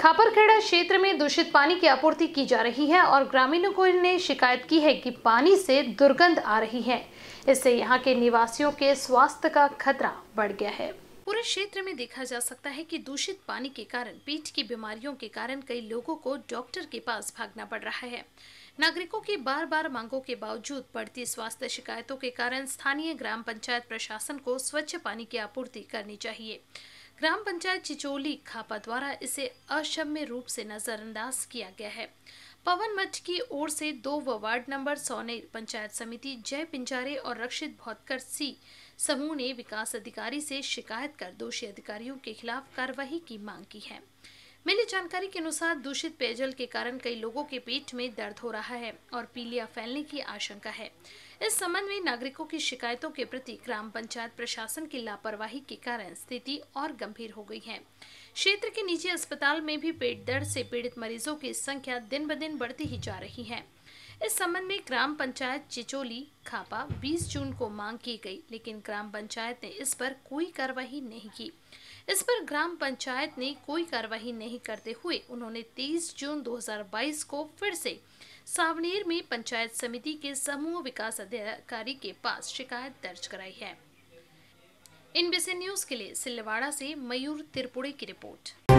खापरखेड़ा क्षेत्र में दूषित पानी की आपूर्ति की जा रही है और ग्रामीणों ने शिकायत की है कि पानी से दुर्गंध आ रही है इससे यहाँ के निवासियों के स्वास्थ्य का खतरा बढ़ गया है पूरे क्षेत्र में देखा जा सकता है कि दूषित पानी के कारण पीठ की बीमारियों के कारण कई लोगों को डॉक्टर के पास भागना पड़ रहा है नागरिकों की बार बार मांगों के बावजूद बढ़ती स्वास्थ्य शिकायतों के कारण स्थानीय ग्राम पंचायत प्रशासन को स्वच्छ पानी की आपूर्ति करनी चाहिए ग्राम पंचायत चिचोली खापा द्वारा इसे अक्षम्य रूप से नजरअंदाज किया गया है पवन मठ की ओर से दो व वार्ड नंबर सोने पंचायत समिति जय पिंजारे और रक्षित भौतकर सी समूह ने विकास अधिकारी से शिकायत कर दोषी अधिकारियों के खिलाफ कार्रवाई की मांग की है मिली जानकारी के अनुसार दूषित पेयजल के कारण कई लोगों के पेट में दर्द हो रहा है और पीलिया फैलने की आशंका है इस संबंध में नागरिकों की शिकायतों के प्रति ग्राम पंचायत प्रशासन की लापरवाही के कारण स्थिति और गंभीर हो गई है क्षेत्र के निजी अस्पताल में भी पेट दर्द से पीड़ित मरीजों की संख्या दिन ब दिन बढ़ती ही जा रही है इस संबंध में ग्राम पंचायत चिचोली खापा 20 जून को मांग की गई लेकिन ग्राम पंचायत ने इस पर कोई कार्रवाई नहीं की इस पर ग्राम पंचायत ने कोई कार्रवाई नहीं करते हुए उन्होंने 30 जून 2022 को फिर से सावनेर में पंचायत समिति के समूह विकास अधिकारी के पास शिकायत दर्ज कराई है इन बीसी न्यूज के लिए सिलवाड़ा से मयूर त्रिपुड़े की रिपोर्ट